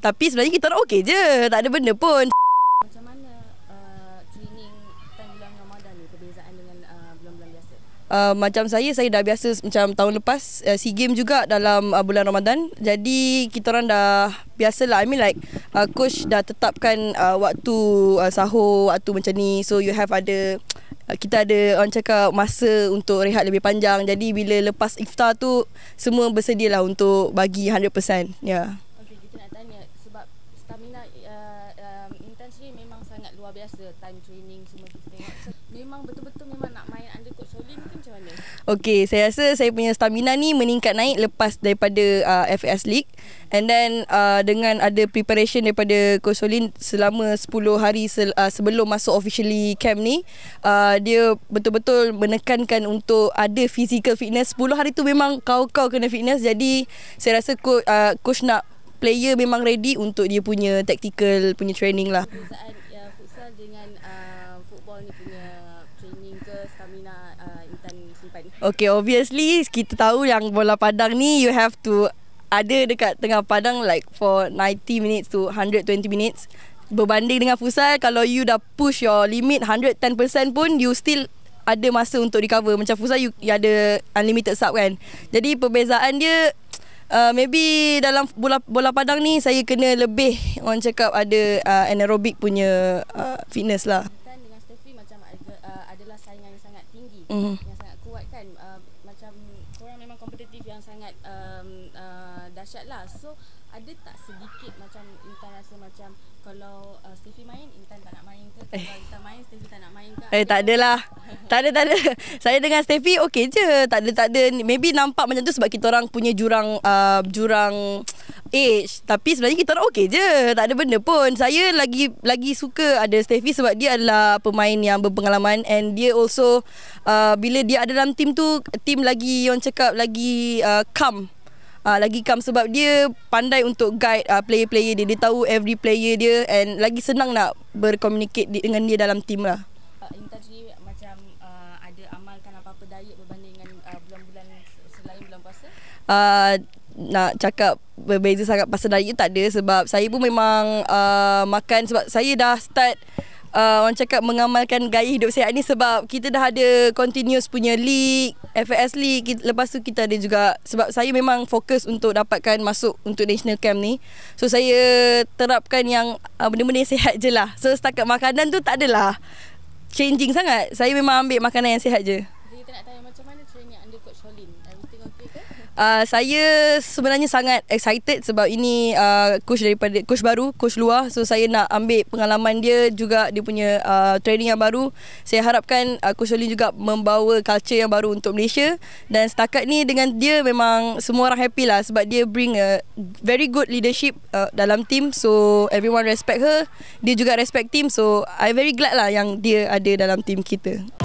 Tapi sebenarnya kita orang okey je. Tak ada benda pun. Macam mana uh, cleaning time bulan Ramadan ni perbezaan dengan uh, bulan-bulan biasa? Uh, macam saya, saya dah biasa macam tahun lepas uh, SEA Games juga dalam uh, bulan Ramadan. Jadi kita orang dah biasa lah. I mean like uh, coach dah tetapkan uh, waktu uh, sahur, waktu macam ni. So you have ada uh, kita ada orang cakap masa untuk rehat lebih panjang jadi bila lepas iftar tu semua bersedia lah untuk bagi 100% ya yeah. sangat luar biasa time training semua kita tengok memang betul-betul memang nak main under coach Solin ke macam mana okey saya rasa saya punya stamina ni meningkat naik lepas daripada uh, FAS League and then uh, dengan ada preparation daripada coach Solin selama 10 hari sel, uh, sebelum masuk officially camp ni uh, dia betul-betul menekankan untuk ada physical fitness 10 hari tu memang kau-kau kena fitness jadi saya rasa coach, uh, coach nak player memang ready untuk dia punya tactical punya training lah Perusahaan dengan uh, football ni punya training ke stamina uh, Intan simpan? Okay, obviously kita tahu yang bola padang ni you have to ada dekat tengah padang like for 90 minutes to 120 minutes. Berbanding dengan futsal, kalau you dah push your limit 110% pun, you still ada masa untuk recover. Macam futsal, you, you ada unlimited sub kan. Jadi perbezaan dia, Uh, maybe dalam bola bola padang ni saya kena lebih orang cakap ada uh, anaerobic punya uh, fitness lah kan, dengan Steffi macam uh, adalah saingan yang sangat tinggi mm. yang sangat kuat kan uh, macam korang memang kompetitif yang sangat um, uh, dahsyat lah so ada tak sedikit macam Intan rasa macam kalau uh, Steffi main Intan tak nak main ke kalau eh. Intan main Stevie tak nak main ke eh tak ada lah, tak ada tak ada saya dengan Stevie okey je tak ada tak ada maybe nampak macam tu sebab kita orang punya jurang uh, jurang age tapi sebenarnya kita orang okey je tak ada benda pun saya lagi lagi suka ada Stevie sebab dia adalah pemain yang berpengalaman and dia also uh, bila dia ada dalam team tu team lagi orang cakap lagi uh, calm uh, lagi kam sebab dia pandai untuk guide uh, player-player dia. Dia tahu every player dia and lagi senang nak berkomunikasi dengan dia dalam team lah. Uh, nak cakap berbeza sangat pasal diet tak ada sebab saya pun memang uh, makan sebab saya dah start uh, orang cakap mengamalkan gaya hidup sehat ni sebab kita dah ada continuous punya league, FAS league. lepas tu kita ada juga sebab saya memang fokus untuk dapatkan masuk untuk national camp ni. So saya terapkan yang uh, benda-benda yang sehat je lah. So setakat makanan tu tak adalah changing sangat. Saya memang ambil makanan yang sehat je macam mana training anda coach Shaolin? Everything okay ke? Uh, saya sebenarnya sangat excited sebab ini uh, coach daripada coach baru, coach luar. So saya nak ambil pengalaman dia juga dia punya uh, training yang baru. Saya harapkan uh, coach Shaolin juga membawa culture yang baru untuk Malaysia dan setakat ni dengan dia memang semua orang happy lah sebab dia bring a very good leadership uh, dalam team. So everyone respect her. Dia juga respect team. So I very glad lah yang dia ada dalam team kita.